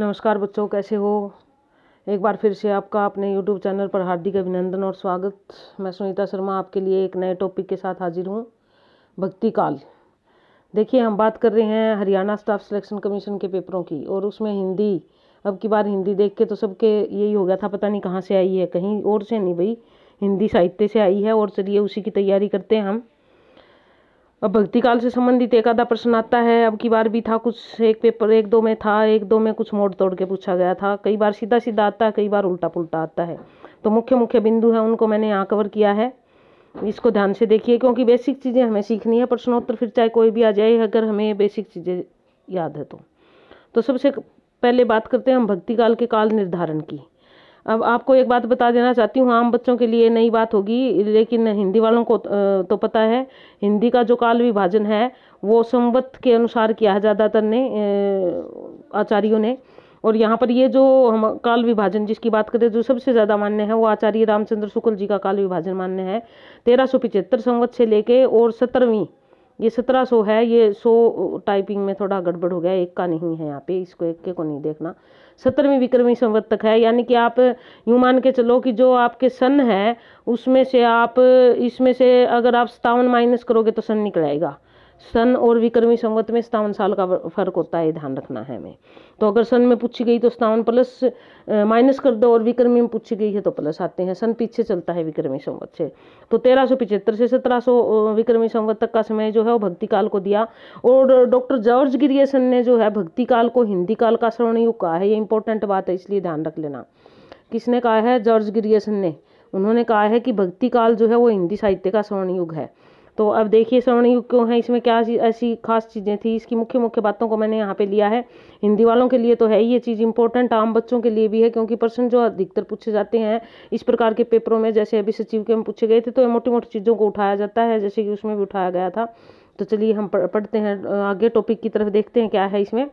नमस्कार बच्चों कैसे हो एक बार फिर से आपका अपने यूट्यूब चैनल पर हार्दिक अभिनंदन और स्वागत मैं सुनीता शर्मा आपके लिए एक नए टॉपिक के साथ हाजिर हूँ भक्ति काल देखिए हम बात कर रहे हैं हरियाणा स्टाफ सिलेक्शन कमीशन के पेपरों की और उसमें हिंदी अब की बार हिंदी देख के तो सबके यही हो गया था पता नहीं कहाँ से आई है कहीं और से नहीं भाई हिंदी साहित्य से आई है और चलिए उसी की तैयारी करते हैं हम अब भक्ति काल से संबंधित एक आधा प्रश्न आता है अब की बार भी था कुछ एक पेपर एक दो में था एक दो में कुछ मोड़ तोड़ के पूछा गया था कई बार सीधा सीधा आता है कई बार उल्टा पुल्टा आता है तो मुख्य मुख्य बिंदु है उनको मैंने यहाँ कवर किया है इसको ध्यान से देखिए क्योंकि बेसिक चीज़ें हमें सीखनी है प्रश्नोत्तर फिर चाहे कोई भी आ जाए अगर हमें बेसिक चीज़ें याद है तो, तो सबसे पहले बात करते हैं हम भक्ति काल के काल निर्धारण की अब आपको एक बात बता देना चाहती हूँ आम बच्चों के लिए नई बात होगी लेकिन हिंदी वालों को तो पता है हिंदी का जो काल विभाजन है वो संवत के अनुसार किया है ज़्यादातर ने आचार्यों ने और यहाँ पर ये जो हम काल विभाजन जिसकी बात करें जो सबसे ज़्यादा मान्य है वो आचार्य रामचंद्र शुक्ल जी का काल विभाजन मान्य है तेरह सौ पिचहत्तर संवत से लेके और सत्रहवीं ये सत्रह सौ है ये सौ टाइपिंग में थोड़ा गड़बड़ हो गया एक का नहीं है यहाँ पे इसको एक के को नहीं देखना सत्रहवीं विक्रमी संवत तक है यानी कि आप यूँ मान के चलो कि जो आपके सन है उसमें से आप इसमें से अगर आप सतावन माइनस करोगे तो सन निकल आएगा सन और विक्रमी संवत में सतावन साल का फर्क होता है ध्यान रखना है हमें तो अगर सन में पूछी गई तो सतावन प्लस माइनस कर दो और विक्रमी में पूछी गई है तो प्लस आते हैं सन पीछे चलता है विक्रमी संवत से तो तेरह सौ पिचहत्तर से सत्रह सौ विक्रमी संवत तक का समय जो है वो भक्ति काल को दिया और डॉक्टर जॉर्ज गिरियसन ने जो है भक्ति काल को हिंदी काल का स्वर्णयुग कहा है ये इंपॉर्टेंट बात है इसलिए ध्यान रख लेना किसने कहा है जॉर्ज गिरियसन ने उन्होंने कहा है कि भक्ति काल जो है वो हिंदी साहित्य का स्वर्णयुग है तो अब देखिए श्रवणयुग क्यों है इसमें क्या ऐसी खास चीज़ें थी इसकी मुख्य मुख्य बातों को मैंने यहाँ पे लिया है हिंदी वालों के लिए तो है ये चीज़ इंपॉर्टेंट आम बच्चों के लिए भी है क्योंकि प्रश्न जो अधिकतर पूछे जाते हैं इस प्रकार के पेपरों में जैसे अभी सचिव के हम पूछे गए थे तो मोटी मोटी चीज़ों को उठाया जाता है जैसे कि उसमें भी उठाया गया था तो चलिए हम पढ़ते हैं आगे टॉपिक की तरफ देखते हैं क्या है इसमें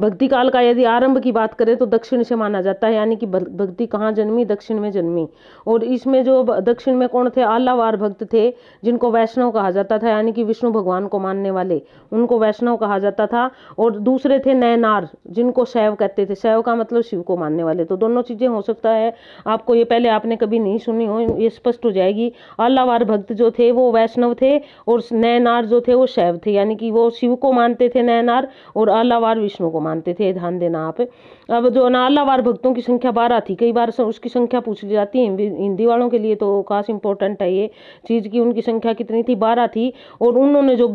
भक्ति काल का यदि आरंभ की बात करें तो दक्षिण से माना जाता है यानी कि भक्ति कहाँ जन्मी दक्षिण में जन्मी और इसमें जो दक्षिण में कौन थे आलावार भक्त थे जिनको वैष्णव कहा जाता था यानी कि विष्णु भगवान को मानने वाले उनको वैष्णव कहा जाता था और दूसरे थे नयनार जिनको शैव कहते थे शैव का मतलब शिव को मानने वाले तो दोनों चीज़ें हो सकता है आपको ये पहले आपने कभी नहीं सुनी हो ये स्पष्ट हो जाएगी आलावार भक्त जो थे वो वैष्णव थे और नयनार जो थे वो शैव थे यानी कि वो शिव को मानते थे नयनार और आलावार विष्णु को मानते थे ध्यान देना आप अब जो नालावार भक्तों की संख्या बारह थी कई बार उसकी संख्या पूछ ली जाती है हिंदी वालों के लिए तो खास इंपॉर्टेंट है ये चीज़ की उनकी संख्या कितनी थी बारह थी और उन्होंने जो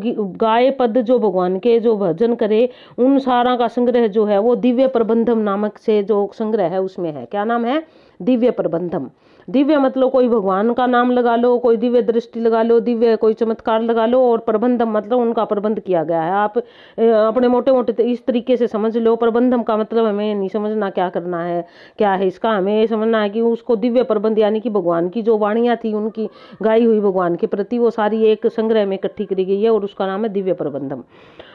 गाय पद जो भगवान के जो भजन करे उन सारा का संग्रह जो है वो दिव्य प्रबंधम नामक से जो संग्रह है उसमें है क्या नाम है दिव्य प्रबंधम दिव्य मतलब कोई भगवान का नाम लगा लो कोई दिव्य दृष्टि लगा लो दिव्य कोई चमत्कार लगा लो और प्रबंधम मतलब उनका प्रबंध किया गया है आप अपने मोटे मोटे तो इस तरीके से समझ लो प्रबंधम का मतलब हमें नहीं समझना क्या करना है क्या है इसका हमें समझना है कि उसको दिव्य प्रबंध यानी कि भगवान की जो वाणियाँ थी उनकी गाई हुई भगवान के प्रति वो सारी एक संग्रह में इकट्ठी करी गई है और उसका नाम है दिव्य प्रबंधम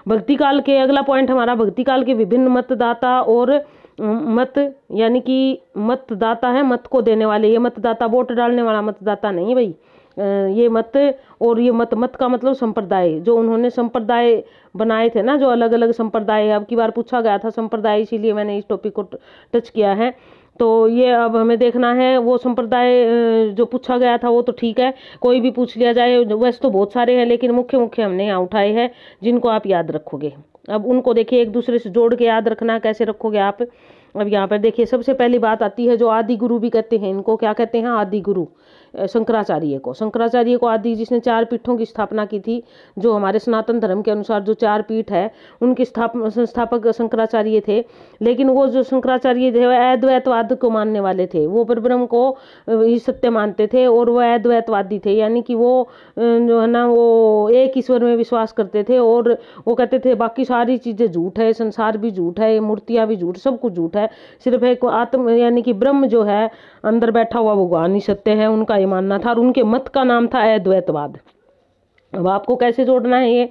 भक्ति काल के अगला पॉइंट हमारा भक्ति काल के विभिन्न मतदाता और मत यानी कि मतदाता है मत को देने वाले ये मतदाता वोट डालने वाला मतदाता नहीं भाई ये मत और ये मत मत का मतलब संप्रदाय जो उन्होंने संप्रदाय बनाए थे ना जो अलग अलग संप्रदाय है अब की बार पूछा गया था संप्रदाय इसीलिए मैंने इस टॉपिक को टच किया है तो ये अब हमें देखना है वो संप्रदाय जो पूछा गया था वो तो ठीक है कोई भी पूछ लिया जाए वैसे तो बहुत सारे हैं लेकिन मुख्य मुख्य हमने यहाँ उठाए हैं जिनको आप याद रखोगे अब उनको देखिए एक दूसरे से जोड़ के याद रखना कैसे रखोगे आप अब यहाँ पर देखिए सबसे पहली बात आती है जो आदि गुरु भी कहते हैं इनको क्या कहते हैं आदि गुरु शंकराचार्य को शंकराचार्य को आदि जिसने चार पीठों की स्थापना की थी जो हमारे सनातन धर्म के अनुसार जो चार पीठ है उनके स्थाप संस्थापक शंकराचार्य थे लेकिन वो जो शंकराचार्य थे वह अद्वैतवाद को मानने वाले थे वो परब्रह्म को ही सत्य मानते थे और वह अद्वैतवादी थे यानी कि वो जो है ना वो एक ईश्वर में विश्वास करते थे और वो कहते थे बाकी सारी चीज़ें झूठ है संसार भी झूठ है मूर्तियाँ भी झूठ सब कुछ झूठ है सिर्फ एक आत्म यानी कि ब्रह्म जो है अंदर बैठा हुआ भगवान ही सत्य है उनका ये मानना था और उनके मत का नाम था अद्वैतवाद अब आपको कैसे जोड़ना है ये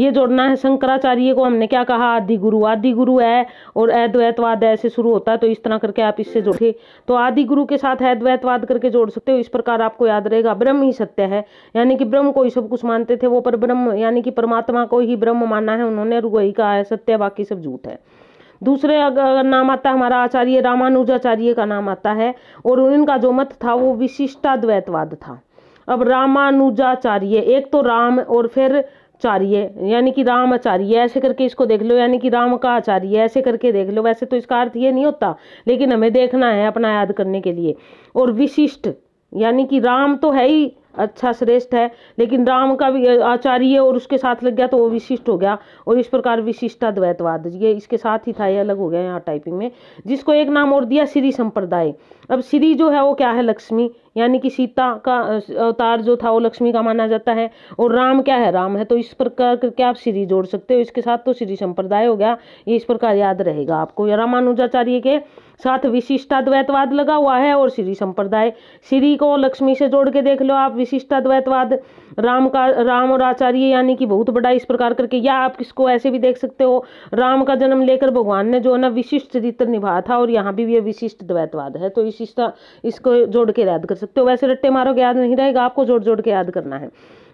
ये जोड़ना है शंकराचार्य को हमने क्या कहा आदि गुरु आदि गुरु है और अद्वैतवाद ऐसे शुरू होता है तो इस तरह करके आप इससे जोड़े तो आदि गुरु के साथ अद्वैतवाद करके जोड़ सकते हो इस प्रकार आपको याद रहेगा ब्रह्म ही सत्य है यानी कि ब्रह्म को ही सब कुछ मानते थे वो पर ब्रह्म यानी कि परमात्मा को ही ब्रह्म मानना है उन्होंने वही कहा है सत्य बाकी सब झूठ है दूसरे अगर नाम आता है हमारा आचार्य रामानुजाचार्य का नाम आता है और उनका जो मत था वो विशिष्टाद्वैतवाद था अब रामानुजाचार्य एक तो राम और फिर चार्य यानी कि राम आचार्य ऐसे करके इसको देख लो यानी कि राम का आचार्य ऐसे करके देख लो वैसे तो इसका अर्थ ये नहीं होता लेकिन हमें देखना है अपना याद करने के लिए और विशिष्ट यानी कि राम तो है ही अच्छा श्रेष्ठ है लेकिन राम का भी आचार्य और उसके साथ लग गया तो वो विशिष्ट हो गया और इस प्रकार विशिष्टा द्वैतवाद ये इसके साथ ही था ये अलग हो गया यहाँ टाइपिंग में जिसको एक नाम और दिया श्री संप्रदाय अब श्री जो है वो क्या है लक्ष्मी यानी कि सीता का अवतार जो था वो लक्ष्मी का माना जाता है और राम क्या है राम है तो इस प्रकार करके आप श्री जोड़ सकते हो इसके साथ तो श्री संप्रदाय हो गया ये इस प्रकार याद रहेगा आपको रामानुजाचार्य के साथ विशिष्टाद्वैतवाद लगा हुआ है और श्री संप्रदाय श्री को लक्ष्मी से जोड़ के देख लो आप विशिष्टाद्वैतवाद राम का राम और आचार्य यानी कि बहुत बड़ा इस प्रकार करके या आप किसको ऐसे भी देख सकते हो राम का जन्म लेकर भगवान ने जो है ना विशिष्ट चरित्र निभाया था और यहाँ भी ये विशिष्ट द्वैतवाद है तो विशिष्ट इसको जोड़ के याद कर सकते हो वैसे रट्टे मारोगे याद नहीं रहेगा आपको जोड़ जोड़ के याद करना है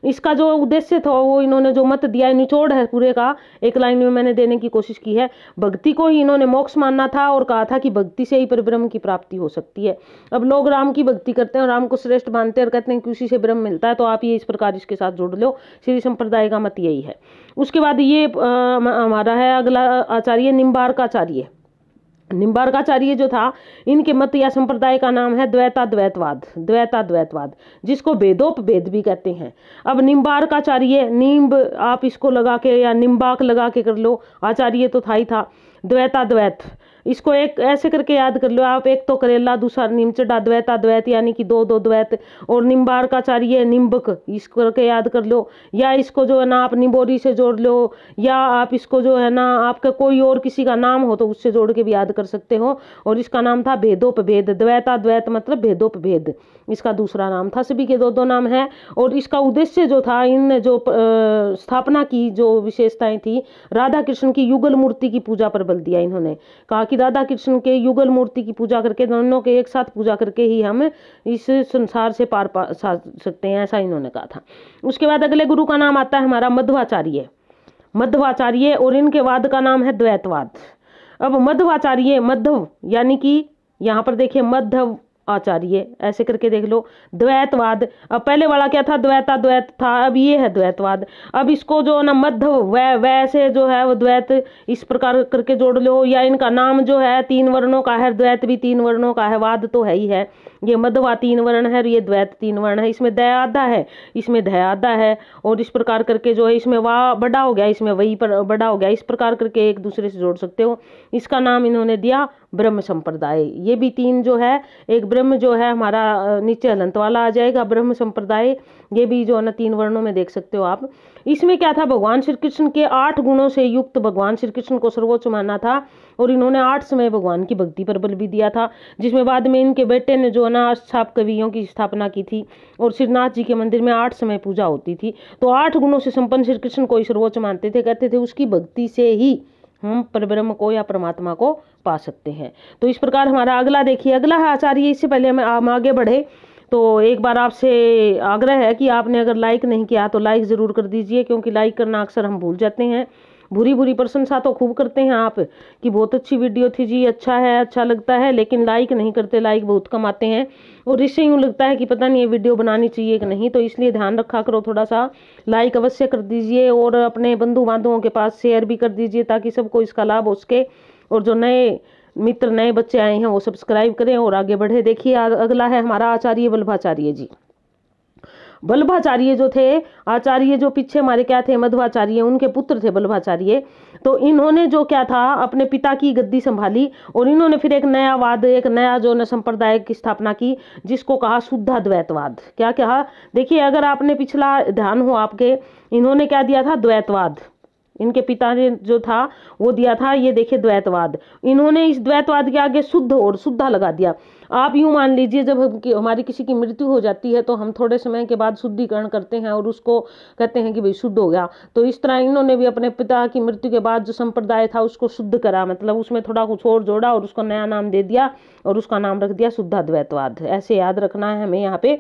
इसका जो उद्देश्य था वो इन्होंने जो मत दिया है निचोड़ है पूरे का एक लाइन में मैंने देने की कोशिश की है भक्ति को ही इन्होंने मोक्ष मानना था और कहा था कि भक्ति से ही परिभ्रम की प्राप्ति हो सकती है अब लोग राम की भक्ति करते हैं और राम को श्रेष्ठ मानते हैं और कहते हैं कि उसी से ब्रह्म मिलता है तो आप ये इस प्रकार इसके साथ जोड़ लो श्री संप्रदाय का मत यही है उसके बाद ये हमारा है अगला आचार्य आचार्य निम्बार्काचार्य जो था इनके मत या संप्रदाय का नाम है द्वैता द्वैतवाद द्वैता द्वैतवाद जिसको वेद भी कहते हैं अब निम्बार्काचार्य नींब आप इसको लगा के या निम्बाक लगा के कर लो आचार्य तो था ही था द्वैता द्वैत इसको एक ऐसे करके याद कर लो आप एक तो करेला दूसरा निमचड़ा अद्वैत अद्वैत यानी कि दो दो द्वैत और निम्बार का चारिय निम्बक इस करके याद कर लो या इसको जो है ना आप निम्बोरी से जोड़ लो या आप इसको जो है ना आपका कोई और किसी का नाम हो तो उससे जोड़ के भी याद कर सकते हो और इसका नाम था भेदोपभेद द्वैताद्वैत मतलब भेदोपभेद इसका दूसरा नाम था सभी के दो दो नाम है और इसका उद्देश्य जो था इन जो स्थापना की जो विशेषताएं थी राधा कृष्ण की युगल मूर्ति की पूजा पर बल दिया इन्होंने कहा कि राधा कृष्ण के युगल मूर्ति की पूजा करके दोनों के एक साथ पूजा करके ही हम इस संसार से पार पा सकते हैं ऐसा इन्होंने कहा था उसके बाद अगले गुरु का नाम आता है हमारा मध्वाचार्य मध्वाचार्य और इनके वाद का नाम है द्वैतवाद अब मध्वाचार्य मध्व यानी कि यहाँ पर देखिए मध्व आचार्य ऐसे करके देख लो द्वैतवाद अब पहले वाला क्या था द्वैता द्वैत था अब ये है द्वैतवाद अब इसको जो ना मध्य वै वैसे जो है वो द्वैत इस प्रकार करके जोड़ लो या इनका नाम जो है तीन वर्णों का है द्वैत भी तीन वर्णों का है वाद तो है ही है ये मध्यवा तीन वर्ण है ये द्वैत तीन वर्ण है इसमें दयादा है इसमें दयादा है और इस प्रकार करके जो है इसमें वाह बड़ा हो गया इसमें वही पर बड़ा हो गया इस प्रकार करके एक दूसरे से जोड़ सकते हो इसका नाम इन्होंने दिया ब्रह्म संप्रदाय ये भी तीन जो है एक ब्रह्म जो है हमारा नीचे अनंत वाला आ जाएगा ब्रह्म संप्रदाय ये भी जो है ना तीन वर्णों में देख सकते हो आप इसमें क्या था भगवान श्री कृष्ण के आठ गुणों से युक्त भगवान श्री कृष्ण को सर्वोच्च माना था और इन्होंने आठ समय भगवान की भक्ति पर बल भी दिया था जिसमें बाद में इनके बेटे ने जो है ना अष्टाप कवियों की स्थापना की थी और श्रीनाथ जी के मंदिर में आठ समय पूजा होती थी तो आठ गुणों से संपन्न श्री कृष्ण को ही सर्वोच्च मानते थे कहते थे उसकी भक्ति से ही हम परब्रह्म को या परमात्मा को पा सकते हैं तो इस प्रकार हमारा अगला देखिए अगला है आचार्य इससे पहले हम हम आगे बढ़े तो एक बार आपसे आग्रह है कि आपने अगर लाइक नहीं किया तो लाइक ज़रूर कर दीजिए क्योंकि लाइक करना अक्सर हम भूल जाते हैं बुरी बुरी प्रशंसा तो खूब करते हैं आप कि बहुत अच्छी वीडियो थी जी अच्छा है अच्छा लगता है लेकिन लाइक नहीं करते लाइक बहुत कम आते हैं और इससे यूँ लगता है कि पता नहीं ये वीडियो बनानी चाहिए कि नहीं तो इसलिए ध्यान रखा करो थोड़ा सा लाइक अवश्य कर दीजिए और अपने बंधु बांधुओं के पास शेयर भी कर दीजिए ताकि सबको इसका लाभ हो सके और जो नए मित्र नए बच्चे आए हैं वो सब्सक्राइब करें और आगे बढ़े देखिए अगला है हमारा आचार्य वल्लभाचार्य जी बल्भाचार्य जो थे आचार्य जो पीछे हमारे क्या थे मध्वाचार्य उनके पुत्र थे बल्भाचार्य तो इन्होंने जो क्या था अपने पिता की गद्दी संभाली और इन्होंने फिर एक नया वाद एक नया जो न संप्रदाय की स्थापना की जिसको कहा शुद्धा द्वैतवाद क्या कहा देखिए अगर आपने पिछला ध्यान हो आपके इन्होंने क्या दिया था द्वैतवाद इनके पिता ने जो था वो दिया था ये देखिए द्वैतवाद इन्होंने इस द्वैतवाद के आगे शुद्ध और शुद्धा लगा दिया आप यूँ मान लीजिए जब हम हमारी किसी की मृत्यु हो जाती है तो हम थोड़े समय के बाद शुद्धिकरण करते हैं और उसको कहते हैं कि भाई शुद्ध हो गया तो इस तरह इन्होंने भी अपने पिता की मृत्यु के बाद जो संप्रदाय था उसको शुद्ध करा मतलब उसमें थोड़ा कुछ और जोड़ा और उसको नया नाम दे दिया और उसका नाम रख दिया शुद्धाद्वैतवाद ऐसे याद रखना है हमें यहाँ पे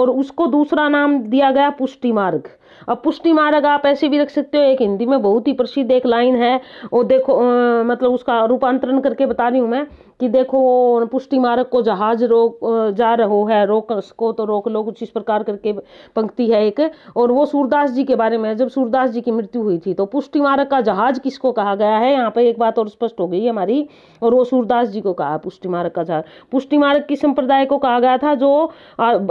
और उसको दूसरा नाम दिया गया पुष्टि मार्ग अब पुष्टि मार्ग आप ऐसे भी रख सकते हो एक हिंदी में बहुत ही प्रसिद्ध एक लाइन है वो देखो आ, मतलब उसका रूपांतरण करके बता रही हूँ मैं कि देखो वो पुष्टि मार्ग को जहाज रोक जा रहो है रोक को तो रोक लो कुछ इस प्रकार करके पंक्ति है एक और वो सूरदास जी के बारे में जब सूरदास जी की मृत्यु हुई थी तो पुष्टि मार्ग का जहाज किसको कहा गया है यहाँ पे एक बात और स्पष्ट हो गई हमारी और वो सूरदास जी को कहा पुष्टि मार्ग का जहाज पुष्टि मार्ग किस संप्रदाय को कहा गया था जो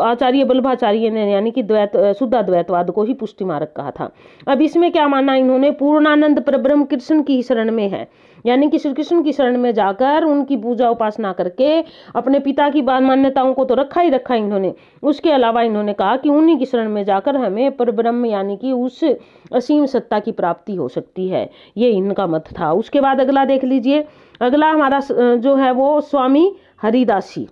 आचार्य बल्भाचार्य ने यानी कि द्वैत शुद्धा द्वैतवाद को ही पुष्टि मारक कहा था अब इसमें क्या माना इन्होंने पूर्णानंद परब्रह्म कृष्ण की शरण में है यानी कि श्री कृष्ण की शरण में जाकर उनकी पूजा उपासना करके अपने पिता की मान्यताओं को तो रखा ही रखा इन्होंने उसके अलावा इन्होंने कहा कि उन्हीं की शरण में जाकर हमें परब्रह्म यानी कि उस असीम सत्ता की प्राप्ति हो सकती है ये इनका मत था उसके बाद अगला देख लीजिए अगला हमारा जो है वो स्वामी हरिदासी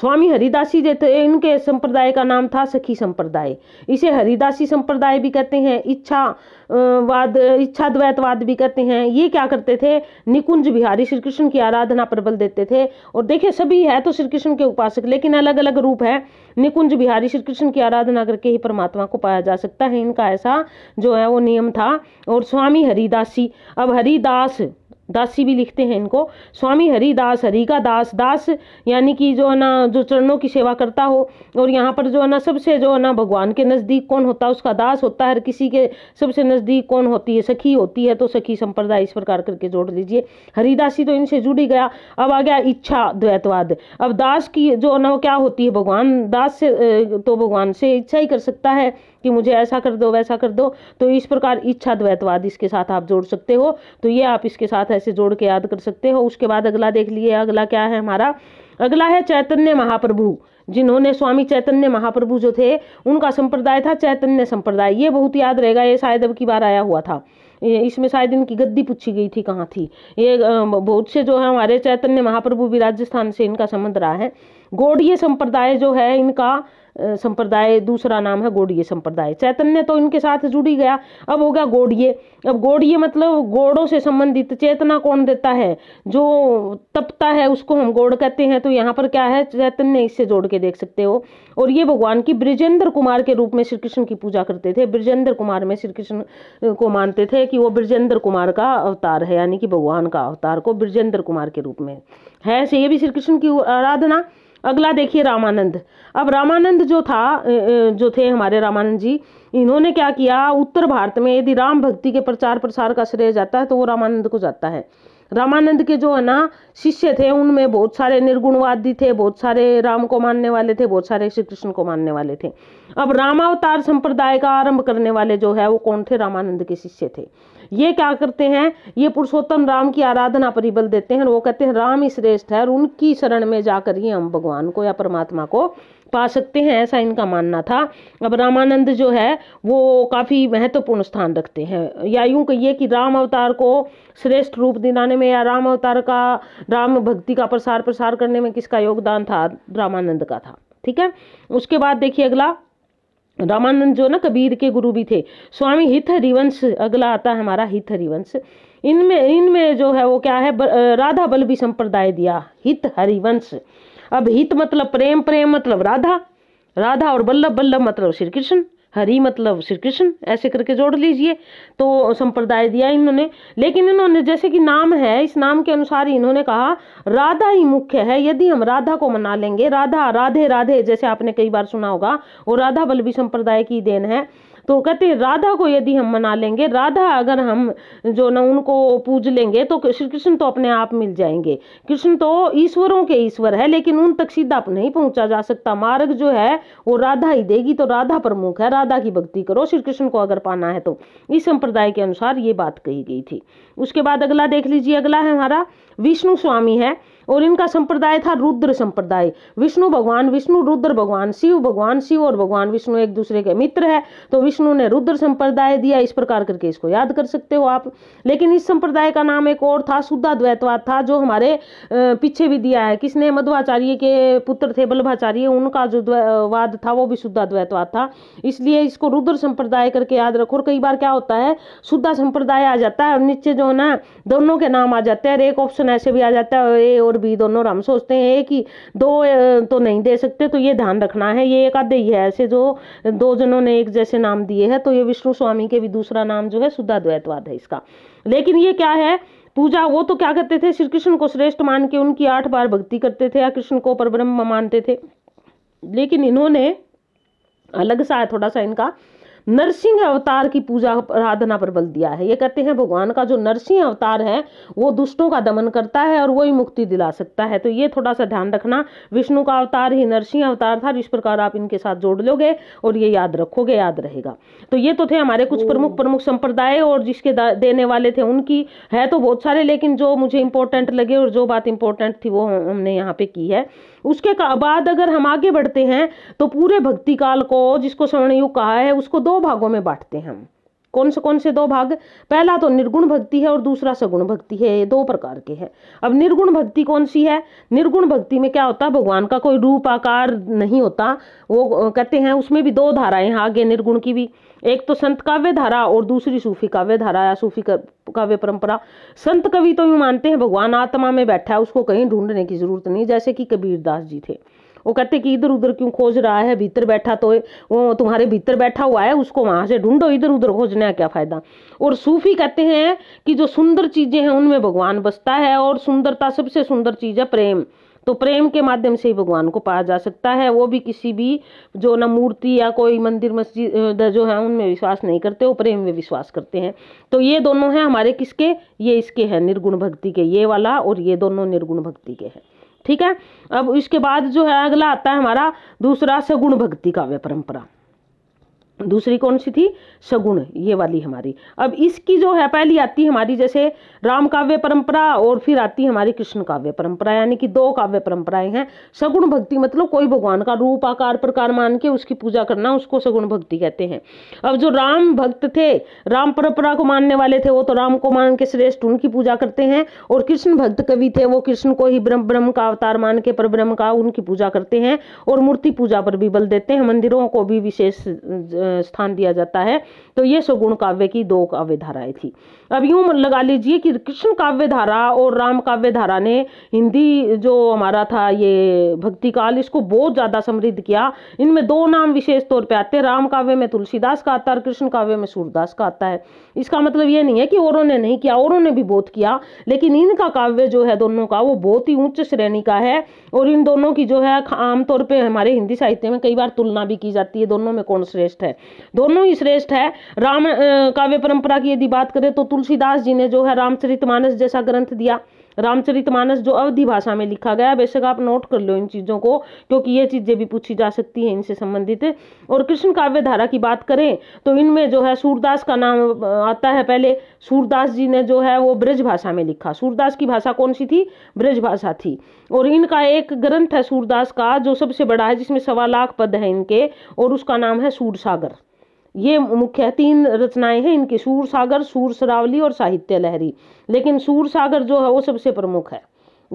स्वामी हरिदासी थे तो इनके संप्रदाय का नाम था सखी संप्रदाय इसे हरिदासी संप्रदाय भी कहते हैं इच्छा वाद इच्छा द्वैतवाद भी कहते हैं ये क्या करते थे निकुंज बिहारी श्री कृष्ण की आराधना पर बल देते थे और देखिए सभी है तो श्री कृष्ण के उपासक लेकिन अलग अलग रूप है निकुंज बिहारी श्री कृष्ण की आराधना करके ही परमात्मा को पाया जा सकता है इनका ऐसा जो है वो नियम था और स्वामी हरिदासी अब हरिदास दासी भी लिखते हैं इनको स्वामी हरिदास हरि का दास दास यानी कि जो है ना जो चरणों की सेवा करता हो और यहाँ पर जो है ना सबसे जो है ना भगवान के नज़दीक कौन होता है उसका दास होता है हर किसी के सबसे नज़दीक कौन होती है सखी होती है तो सखी संप्रदाय इस प्रकार करके जोड़ लीजिए हरिदासी तो इनसे जुड़ ही गया अब आ गया इच्छा द्वैतवाद अब दास की जो है ना क्या होती है भगवान दास से तो भगवान से इच्छा ही कर सकता है कि मुझे ऐसा कर दो वैसा कर दो तो इस प्रकार इच्छा द्वैतवाद इसके साथ आप जोड़ सकते हो तो ये आप इसके साथ ऐसे जोड़ के याद कर सकते हो उसके बाद अगला देख लिए अगला क्या है हमारा अगला है चैतन्य महाप्रभु जिन्होंने स्वामी चैतन्य महाप्रभु जो थे उनका संप्रदाय था चैतन्य संप्रदाय ये बहुत याद रहेगा ये शायद अब की बार आया हुआ था इसमें शायद इनकी गद्दी पूछी गई थी कहाँ थी ये बहुत से जो है हमारे चैतन्य महाप्रभु भी राजस्थान से इनका संबंध रहा है गौड़ीय संप्रदाय जो है इनका संप्रदाय दूसरा नाम है गोड़िये संप्रदाय चैतन्य तो इनके साथ जुड़ी गया अब हो गया गोड़िये अब गोड़िये मतलब गोड़ों से संबंधित चेतना कौन देता है जो तपता है उसको हम गोड़ कहते हैं तो यहाँ पर क्या है चैतन्य इससे जोड़ के देख सकते हो और ये भगवान की ब्रजेंद्र कुमार के रूप में श्री कृष्ण की पूजा करते थे ब्रजेंद्र कुमार में श्री कृष्ण को मानते थे कि वो ब्रजेंद्र कुमार का अवतार है यानी कि भगवान का अवतार को ब्रजेंद्र कुमार के रूप में है से ये भी श्री कृष्ण की आराधना अगला देखिए रामानंद अब रामानंद जो था जो थे हमारे रामानंद जी इन्होंने क्या किया उत्तर भारत में यदि राम भक्ति के प्रचार प्रसार का श्रेय जाता है तो वो रामानंद को जाता है रामानंद के जो है ना शिष्य थे उनमें बहुत सारे निर्गुणवादी थे बहुत सारे राम को मानने वाले थे बहुत सारे श्री कृष्ण को मानने वाले थे अब रामावतार संप्रदाय का आरंभ करने वाले जो है वो कौन थे रामानंद के शिष्य थे ये क्या करते हैं ये पुरुषोत्तम राम की आराधना पर ही बल देते हैं वो कहते हैं राम ही श्रेष्ठ है और उनकी शरण में जाकर ही हम भगवान को या परमात्मा को पा सकते हैं ऐसा इनका मानना था अब रामानंद जो है वो काफ़ी महत्वपूर्ण स्थान रखते हैं या यूं कहिए कि राम अवतार को श्रेष्ठ रूप दिलाने में या राम अवतार का राम भक्ति का प्रसार प्रसार करने में किसका योगदान था रामानंद का था ठीक है उसके बाद देखिए अगला रामानंद जो ना कबीर के गुरु भी थे स्वामी हित हरिवंश अगला आता है हमारा हित हरिवंश इनमें इनमें जो है वो क्या है राधा भी संप्रदाय दिया हित हरिवंश अब हित मतलब प्रेम प्रेम मतलब राधा राधा और बल्लभ बल्लभ मतलब श्री कृष्ण हरि मतलब श्री कृष्ण ऐसे करके जोड़ लीजिए तो संप्रदाय दिया इन्होंने लेकिन इन्होंने जैसे कि नाम है इस नाम के अनुसार इन्होंने कहा राधा ही मुख्य है यदि हम राधा को मना लेंगे राधा राधे राधे जैसे आपने कई बार सुना होगा वो राधा बल्लभी संप्रदाय की देन है तो कहते हैं राधा को यदि हम मना लेंगे राधा अगर हम जो ना उनको पूज लेंगे तो श्री कृष्ण तो अपने आप मिल जाएंगे कृष्ण तो ईश्वरों के ईश्वर है लेकिन उन तक सीधा नहीं पहुंचा जा सकता मार्ग जो है वो राधा ही देगी तो राधा प्रमुख है राधा की भक्ति करो श्री कृष्ण को अगर पाना है तो इस संप्रदाय के अनुसार ये बात कही गई थी उसके बाद अगला देख लीजिए अगला है हमारा विष्णु स्वामी है और इनका संप्रदाय था रुद्र संप्रदाय विष्णु भगवान विष्णु रुद्र भगवान शिव भगवान शिव और भगवान विष्णु एक दूसरे के मित्र है तो विष्णु ने रुद्र संप्रदाय दिया इस प्रकार करके इसको याद कर सकते हो आप लेकिन इस संप्रदाय का नाम एक और था शुद्धा द्वैतवाद था जो हमारे पीछे भी दिया है किसने मध्वाचार्य के पुत्र थे बल्भाचार्य उनका जो वाद था वो भी शुद्धा द्वैतवाद था इसलिए इसको रुद्र संप्रदाय करके याद रखो और कई बार क्या होता है शुद्धा संप्रदाय आ जाता है और नीचे जो है ना दोनों के नाम आ जाते हैं और एक ऑप्शन ऐसे भी आ जाता है ए और और बी दोनों और हम सोचते हैं कि दो तो नहीं दे सकते तो ये ध्यान रखना है ये एक आधे ही है ऐसे जो दो जनों ने एक जैसे नाम दिए हैं तो ये विष्णु स्वामी के भी दूसरा नाम जो है शुद्धा द्वैतवाद है इसका लेकिन ये क्या है पूजा वो तो क्या करते थे श्री कृष्ण को श्रेष्ठ मान के उनकी आठ बार भक्ति करते थे या कृष्ण को परब्रह्म मानते थे लेकिन इन्होंने अलग सा है थोड़ा सा इनका नरसिंह अवतार की पूजा आराधना पर बल दिया है ये कहते हैं भगवान का जो नरसिंह अवतार है वो दुष्टों का दमन करता है और वही मुक्ति दिला सकता है तो ये थोड़ा सा ध्यान रखना विष्णु का अवतार ही नरसिंह अवतार था जिस प्रकार आप इनके साथ जोड़ लोगे और ये याद रखोगे याद रहेगा तो ये तो थे हमारे कुछ प्रमुख प्रमुख संप्रदाय और जिसके देने वाले थे उनकी है तो बहुत सारे लेकिन जो मुझे इंपॉर्टेंट लगे और जो बात इंपॉर्टेंट थी वो हमने यहाँ पे की है उसके बाद अगर हम आगे बढ़ते हैं तो पूरे भक्ति काल को जिसको स्वर्णयुग कहा है उसको दो भागों में बांटते हैं हम कौन से कौन से दो भाग पहला तो निर्गुण भक्ति है और दूसरा सगुण भक्ति है ये दो प्रकार के हैं अब निर्गुण भक्ति कौन सी है निर्गुण भक्ति में क्या होता है भगवान का कोई रूप आकार नहीं होता वो कहते हैं उसमें भी दो धाराएं हैं आगे निर्गुण की भी एक तो संत काव्य धारा और दूसरी सूफी काव्य धारा या सूफी काव्य परंपरा संत कवि तो यूँ मानते हैं भगवान आत्मा में बैठा है उसको कहीं ढूंढने की जरूरत नहीं जैसे कि कबीरदास जी थे वो कहते कि इधर उधर क्यों खोज रहा है भीतर बैठा तो वो तुम्हारे भीतर बैठा हुआ है उसको वहाँ से ढूंढो इधर उधर खोजने का क्या फ़ायदा और सूफी कहते हैं कि जो सुंदर चीज़ें हैं उनमें भगवान बसता है और सुंदरता सबसे सुंदर चीज़ है प्रेम तो प्रेम के माध्यम से ही भगवान को पाया जा सकता है वो भी किसी भी जो ना मूर्ति या कोई मंदिर मस्जिद जो है उनमें विश्वास नहीं करते वो प्रेम में विश्वास करते हैं तो ये दोनों हैं हमारे किसके ये इसके हैं निर्गुण भक्ति के ये वाला और ये दोनों निर्गुण भक्ति के हैं ठीक है अब इसके बाद जो है अगला आता है हमारा दूसरा सगुण भक्ति काव्य परंपरा दूसरी कौन सी थी सगुण ये वाली हमारी अब इसकी जो है पहली आती हमारी जैसे राम काव्य परंपरा और फिर आती हमारी कृष्ण काव्य परंपरा यानी कि दो काव्य परंपराएं हैं सगुण भक्ति मतलब कोई भगवान का रूप आकार प्रकार मान के उसकी पूजा करना उसको सगुण भक्ति कहते हैं अब जो राम भक्त थे राम परंपरा को मानने वाले थे वो तो राम को मान के श्रेष्ठ उनकी पूजा करते हैं और कृष्ण भक्त कवि थे वो कृष्ण को ही ब्रह्म ब्रह्म का अवतार मान के पर ब्रह्म का उनकी पूजा करते हैं और मूर्ति पूजा पर भी बल देते हैं मंदिरों को भी विशेष स्थान दिया जाता है तो ये सुगुण काव्य की दो काव्य धाराएं थी अब यूं लगा लीजिए कि कृष्ण काव्य धारा और राम काव्य धारा ने हिंदी जो हमारा था ये भक्ति काल इसको बहुत ज़्यादा समृद्ध किया इनमें दो नाम विशेष तौर पर आते हैं राम काव्य में तुलसीदास का आता है और कृष्ण काव्य में सूरदास का आता है इसका मतलब ये नहीं है कि औरों ने नहीं किया औरों ने भी बोध किया लेकिन इनका काव्य जो है दोनों का वो बहुत ही उच्च श्रेणी का है और इन दोनों की जो है आमतौर पर हमारे हिंदी साहित्य में कई बार तुलना भी की जाती है दोनों में कौन श्रेष्ठ है दोनों ही श्रेष्ठ है राम काव्य परंपरा की यदि बात करें तो तुलसीदास जी ने जो है रामचरितमानस जैसा ग्रंथ दिया रामचरितमानस जो अवधि भाषा में लिखा गया बेशक आप नोट कर लो इन चीज़ों को क्योंकि ये चीज़ें भी पूछी जा सकती हैं इनसे संबंधित और कृष्ण काव्य धारा की बात करें तो इनमें जो है सूरदास का नाम आता है पहले सूरदास जी ने जो है वो ब्रज भाषा में लिखा सूरदास की भाषा कौन सी थी ब्रज भाषा थी और इनका एक ग्रंथ है सूरदास का जो सबसे बड़ा है जिसमें सवा लाख पद है इनके और उसका नाम है सूरसागर ये मुख्य तीन रचनाएं हैं इनकी सूर सागर सूर सरावली और साहित्य लहरी लेकिन सूर सागर जो है वो सबसे प्रमुख है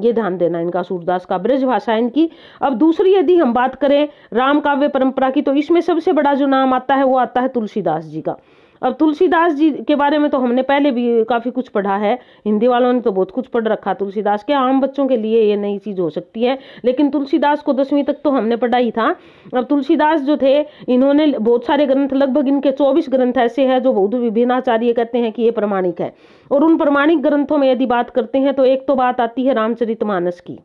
ये ध्यान देना इनका सूरदास का ब्रज भाषा इनकी अब दूसरी यदि हम बात करें राम काव्य परंपरा की तो इसमें सबसे बड़ा जो नाम आता है वो आता है तुलसीदास जी का अब तुलसीदास जी के बारे में तो हमने पहले भी काफ़ी कुछ पढ़ा है हिंदी वालों ने तो बहुत कुछ पढ़ रखा तुलसीदास के आम बच्चों के लिए ये नई चीज़ हो सकती है लेकिन तुलसीदास को दसवीं तक तो हमने पढ़ा ही था अब तुलसीदास जो थे इन्होंने बहुत सारे ग्रंथ लगभग इनके चौबीस ग्रंथ ऐसे हैं जो बौद्ध विभिन्न आचार्य कहते हैं कि ये प्रमाणिक है और उन प्रमाणिक ग्रंथों में यदि बात करते हैं तो एक तो बात आती है रामचरित मानस की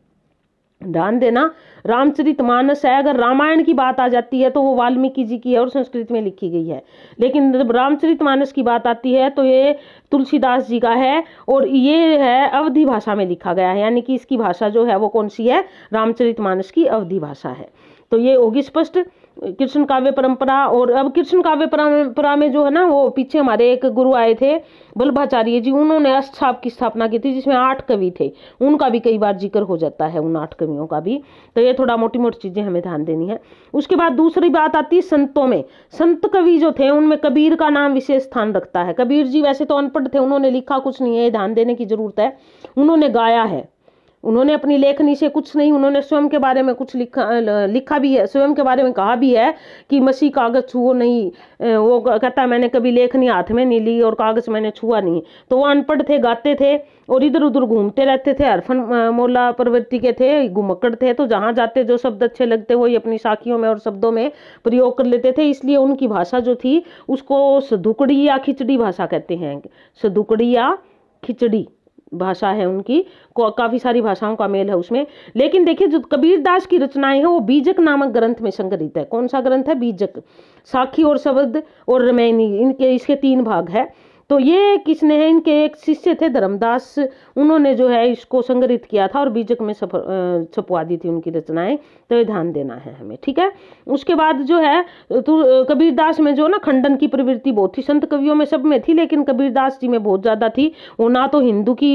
ध्यान देना रामचरित मानस है अगर रामायण की बात आ जाती है तो वो वाल्मीकि जी की है और संस्कृत में लिखी गई है लेकिन जब रामचरित मानस की बात आती है तो ये तुलसीदास जी का है और ये है अवधि भाषा में लिखा गया है यानी कि इसकी भाषा जो है वो कौन सी है रामचरित मानस की अवधि भाषा है तो ये होगी स्पष्ट कृष्ण काव्य परंपरा और अब कृष्ण काव्य परंपरा में जो है ना वो पीछे हमारे एक गुरु आए थे बल्भाचार्य जी उन्होंने अष्टाप की स्थापना की थी जिसमें आठ कवि थे उनका भी कई बार जिक्र हो जाता है उन आठ कवियों का भी तो ये थोड़ा मोटी मोटी चीज़ें हमें ध्यान देनी है उसके बाद दूसरी बात आती है संतों में संत कवि जो थे उनमें कबीर का नाम विशेष स्थान रखता है कबीर जी वैसे तो अनपढ़ थे उन्होंने लिखा कुछ नहीं है ध्यान देने की ज़रूरत है उन्होंने गाया है उन्होंने अपनी लेखनी से कुछ नहीं उन्होंने स्वयं के बारे में कुछ लिखा लिखा भी है स्वयं के बारे में कहा भी है कि मसीह कागज़ छुओ नहीं वो कहता मैंने कभी लेखनी हाथ में नहीं ली और कागज़ मैंने छुआ नहीं तो वो अनपढ़ थे गाते थे और इधर उधर घूमते रहते थे अरफन मोला प्रवृत्ति के थे घुमक्कड़ थे तो जहाँ जाते जो शब्द अच्छे लगते वही अपनी साखियों में और शब्दों में प्रयोग कर लेते थे इसलिए उनकी भाषा जो थी उसको सधुकड़ी या खिचड़ी भाषा कहते हैं सधुकड़ी या खिचड़ी भाषा है उनकी काफ़ी सारी भाषाओं का मेल है उसमें लेकिन देखिए जो कबीरदास की रचनाएं हैं वो बीजक नामक ग्रंथ में संग्रहित है कौन सा ग्रंथ है बीजक साखी और शब्द और रमैनी इनके इसके तीन भाग है तो ये किसने हैं इनके एक शिष्य थे धर्मदास उन्होंने जो है इसको संग्रहित किया था और बीजक में छपवा दी थी उनकी रचनाएं तो ये ध्यान देना है हमें ठीक है उसके बाद जो है तो कबीरदास में जो ना खंडन की प्रवृत्ति बहुत थी संत कवियों में सब में थी लेकिन कबीरदास जी में बहुत ज़्यादा थी वो ना तो हिंदू की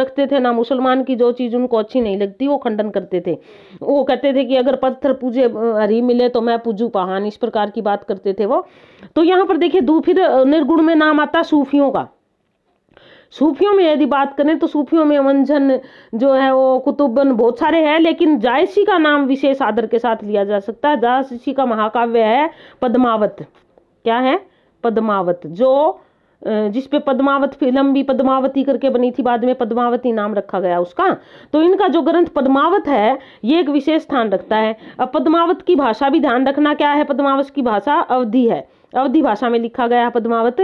रखते थे ना मुसलमान की जो चीज़ उनको अच्छी नहीं लगती वो खंडन करते थे वो कहते थे कि अगर पत्थर पूजे हरी मिले तो मैं पूजू पहान इस प्रकार की बात करते थे वो तो यहाँ पर देखिए दू फिर निर्गुण में नाम आता सूफियों का सूफियों में यदि बात करें तो सूफियों में वंजन जो है वो कुतुबन बहुत सारे हैं लेकिन जायसी का नाम विशेष आदर के साथ लिया जा सकता है जायसी का महाकाव्य है पद्मावत क्या है पद्मावत जो जिस पे पद्मावत फिल्म भी पद्मावती करके बनी थी बाद में पद्मावती नाम रखा गया उसका तो इनका जो ग्रंथ पद्मावत है ये एक विशेष स्थान रखता है अब पद्मावत की भाषा भी ध्यान रखना क्या है पद्मावत की भाषा अवधि है अवधि भाषा में लिखा गया पद्मावत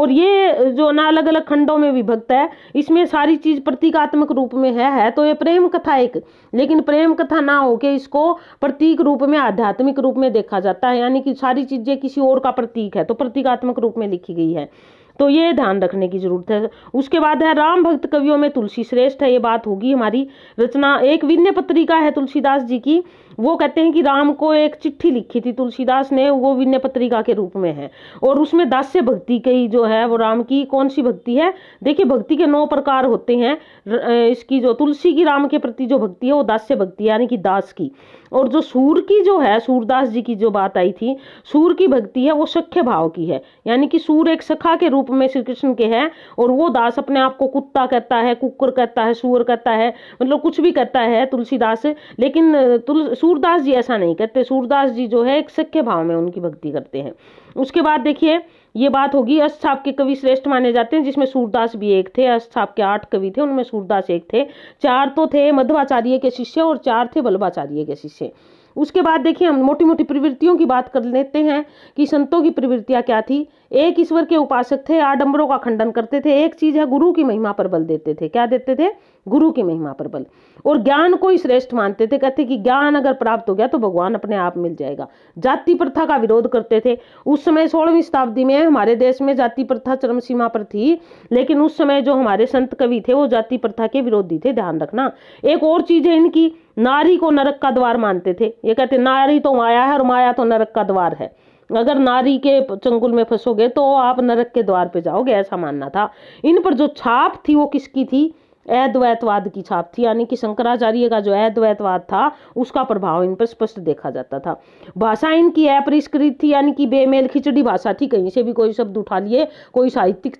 और ये जो ना अलग अलग खंडों में विभक्त है इसमें सारी चीज प्रतीकात्मक रूप में है है तो ये प्रेम कथा एक लेकिन प्रेम कथा ना होके इसको प्रतीक रूप में आध्यात्मिक रूप में देखा जाता है यानी कि सारी चीजें किसी और का प्रतीक है तो प्रतीकात्मक रूप में लिखी गई है तो ये ध्यान रखने की जरूरत है उसके बाद है राम भक्त कवियों में तुलसी श्रेष्ठ है ये बात होगी हमारी रचना एक विन्य पत्रिका है तुलसीदास जी की वो कहते हैं कि राम को एक चिट्ठी लिखी थी तुलसीदास ने वो विनय पत्रिका के रूप में है और उसमें दास्य भक्ति की जो है वो राम की कौन सी भक्ति है देखिए भक्ति के नौ प्रकार होते हैं इसकी जो तुलसी की राम के प्रति जो भक्ति है वो दास्य भक्ति यानी कि दास की और जो सूर की जो है सूरदास जी की जो बात आई थी सूर की भक्ति है वो सख्य भाव की है यानी कि सूर एक सखा के रूप में श्री कृष्ण के हैं और वो दास अपने आप को कुत्ता कहता है कुकुर कहता है सूर कहता है मतलब कुछ भी कहता है तुलसीदास लेकिन तुल सूरदास जी ऐसा नहीं करते सूरदास जी जो है एक सख्य भाव में उनकी भक्ति करते हैं उसके बाद देखिए ये बात होगी अस्थाप के कवि श्रेष्ठ माने जाते हैं जिसमें सूरदास भी एक थे अस्थाप के आठ कवि थे उनमें सूरदास एक थे चार तो थे मध्वाचार्य के शिष्य और चार थे बल्लभाचार्य के शिष्य उसके बाद देखिए हम मोटी मोटी प्रवृत्तियों की बात कर लेते हैं कि संतों की प्रवृत्तियाँ क्या थी एक ईश्वर के उपासक थे आडम्बरों का खंडन करते थे एक चीज़ है गुरु की महिमा पर बल देते थे क्या देते थे गुरु की महिमा पर बल और ज्ञान को ही श्रेष्ठ मानते थे कहते कि ज्ञान अगर प्राप्त हो गया तो भगवान अपने आप मिल जाएगा जाति प्रथा का विरोध करते थे उस समय सोलहवीं शताब्दी में हमारे देश में जाति प्रथा चरम सीमा पर थी लेकिन उस समय जो हमारे संत कवि थे वो जाति प्रथा के विरोधी थे ध्यान रखना एक और चीज़ है इनकी नारी को नरक का द्वार मानते थे ये कहते नारी तो माया है और माया तो नरक का द्वार है अगर नारी के चंगुल में फंसोगे तो आप नरक के द्वार पे जाओगे ऐसा मानना था इन पर जो छाप थी वो किसकी थी अद्वैतवाद की छाप थी यानी कि शंकराचार्य का जो अद्वैतवाद था उसका प्रभाव इन पर स्पष्ट देखा जाता था भाषा इनकी अपरिष्कृत थी यानी कि बेमेल खिचड़ी भाषा थी कहीं से भी कोई शब्द उठा लिए कोई साहित्यिक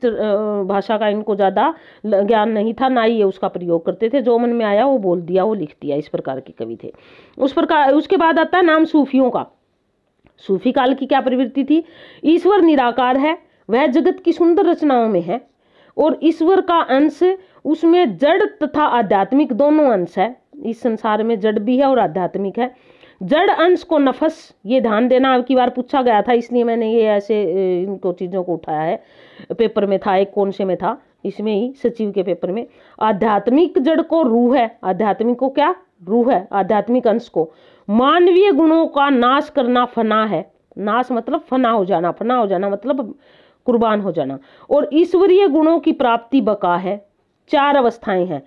भाषा का इनको ज़्यादा ज्ञान नहीं था ना ही ये उसका प्रयोग करते थे जो मन में आया वो बोल दिया वो लिख दिया इस प्रकार के कवि थे उस प्रकार उसके बाद आता है नाम सूफियों का सूफी काल की क्या प्रवृत्ति थी ईश्वर निराकार है वह जगत की सुंदर रचनाओं में है और ईश्वर का अंश उसमें जड़ तथा आध्यात्मिक दोनों अंश है इस संसार में जड़ भी है और आध्यात्मिक है जड़ अंश को नफस ये ध्यान देना आपकी बार पूछा गया था इसलिए मैंने ये ऐसे इनको चीज़ों को उठाया है पेपर में था एक कौन से में था इसमें ही सचिव के पेपर में आध्यात्मिक जड़ को रूह है आध्यात्मिक को क्या रूह है आध्यात्मिक अंश को मानवीय गुणों का नाश करना फना है नाश मतलब फना हो जाना फना हो जाना मतलब कुर्बान हो जाना और ईश्वरीय गुणों की प्राप्ति बका है चार अवस्थाएं हैं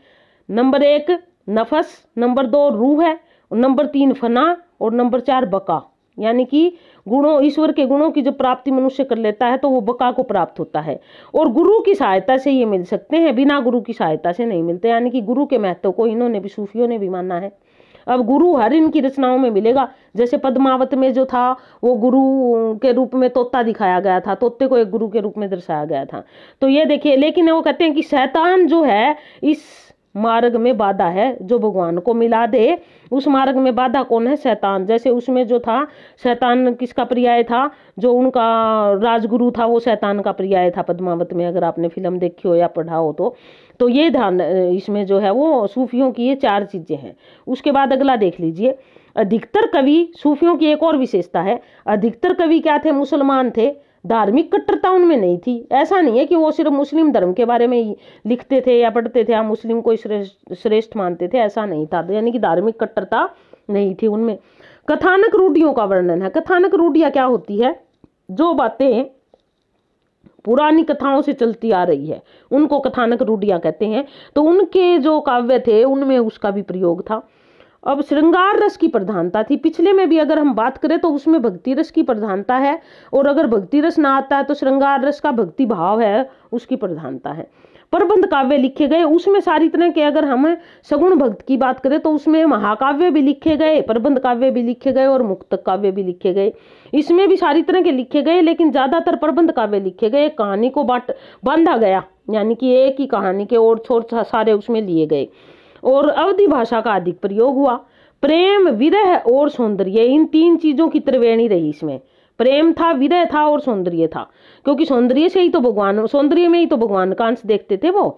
नंबर एक नफस नंबर दो रूह है और नंबर तीन फना और नंबर चार बका यानी कि गुणों ईश्वर के गुणों की जो प्राप्ति मनुष्य कर लेता है तो वो बका को प्राप्त होता है और गुरु की सहायता से ये मिल सकते हैं बिना गुरु की सहायता से नहीं मिलते यानी कि गुरु के महत्व को इन्होंने भी सूफियों ने भी माना है अब गुरु हर इनकी रचनाओं में मिलेगा जैसे पद्मावत में जो था वो गुरु के रूप में तोता दिखाया गया था तोते को एक गुरु के रूप में दर्शाया गया था तो ये देखिए लेकिन वो कहते हैं कि शैतान जो है इस मार्ग में बाधा है जो भगवान को मिला दे उस मार्ग में बाधा कौन है शैतान जैसे उसमें जो था शैतान किसका पर्याय था जो उनका राजगुरु था वो शैतान का पर्याय था पद्मावत में अगर आपने फिल्म देखी हो या पढ़ा हो तो तो ये ध्यान इसमें जो है वो सूफियों की ये चार चीज़ें हैं उसके बाद अगला देख लीजिए अधिकतर कवि सूफियों की एक और विशेषता है अधिकतर कवि क्या थे मुसलमान थे धार्मिक कट्टरता उनमें नहीं थी ऐसा नहीं है कि वो सिर्फ मुस्लिम धर्म के बारे में लिखते थे या पढ़ते थे या मुस्लिम को श्रेष्ठ मानते थे ऐसा नहीं था यानी कि धार्मिक कट्टरता नहीं थी उनमें कथानक रूढ़ियों का वर्णन है कथानक रूढ़िया क्या होती है जो बातें पुरानी कथाओं से चलती आ रही है उनको कथानक रूढ़ियाँ कहते हैं तो उनके जो काव्य थे उनमें उसका भी प्रयोग था अब श्रृंगार रस की प्रधानता थी पिछले में भी अगर हम बात करें तो उसमें भक्ति रस की प्रधानता है और अगर भक्ति रस ना आता है तो श्रृंगार रस का भक्ति भाव है उसकी प्रधानता है प्रबंध काव्य लिखे गए उसमें सारी तरह के अगर हम सगुण भक्त की बात करें तो उसमें महाकाव्य भी लिखे गए प्रबंध काव्य भी लिखे गए और मुक्त काव्य भी लिखे गए इसमें भी सारी तरह के लिखे गए लेकिन ज़्यादातर प्रबंध काव्य लिखे गए कहानी को बांट बांधा गया यानी कि एक ही कहानी के और छोर सारे उसमें लिए गए और अवधि भाषा का अधिक प्रयोग हुआ प्रेम विरह और सौंदर्य इन तीन चीज़ों की त्रिवेणी रही इसमें प्रेम था विरह था और सौंदर्य था क्योंकि सौंदर्य से ही तो भगवान सौंदर्य में ही तो भगवान कांश देखते थे वो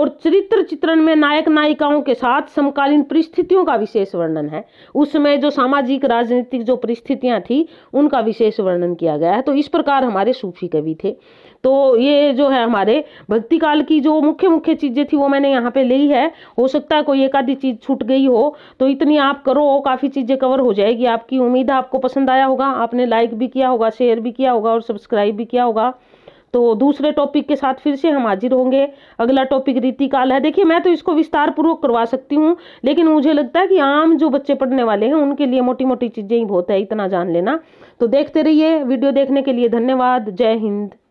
और चरित्र चित्रण में नायक नायिकाओं के साथ समकालीन परिस्थितियों का विशेष वर्णन है उसमें जो सामाजिक राजनीतिक जो परिस्थितियां थी उनका विशेष वर्णन किया गया है तो इस प्रकार हमारे सूफी कवि थे तो ये जो है हमारे भक्ति काल की जो मुख्य मुख्य चीज़ें थी वो मैंने यहाँ पे ली है हो सकता है कोई एक आधी चीज़ छूट गई हो तो इतनी आप करो काफ़ी चीज़ें कवर हो जाएगी आपकी उम्मीद है आपको पसंद आया होगा आपने लाइक भी किया होगा शेयर भी किया होगा और सब्सक्राइब भी किया होगा तो दूसरे टॉपिक के साथ फिर से हम हाजिर होंगे अगला टॉपिक रीति काल है देखिए मैं तो इसको विस्तार पूर्वक करवा सकती हूँ लेकिन मुझे लगता है कि आम जो बच्चे पढ़ने वाले हैं उनके लिए मोटी मोटी चीज़ें ही बहुत है इतना जान लेना तो देखते रहिए वीडियो देखने के लिए धन्यवाद जय हिंद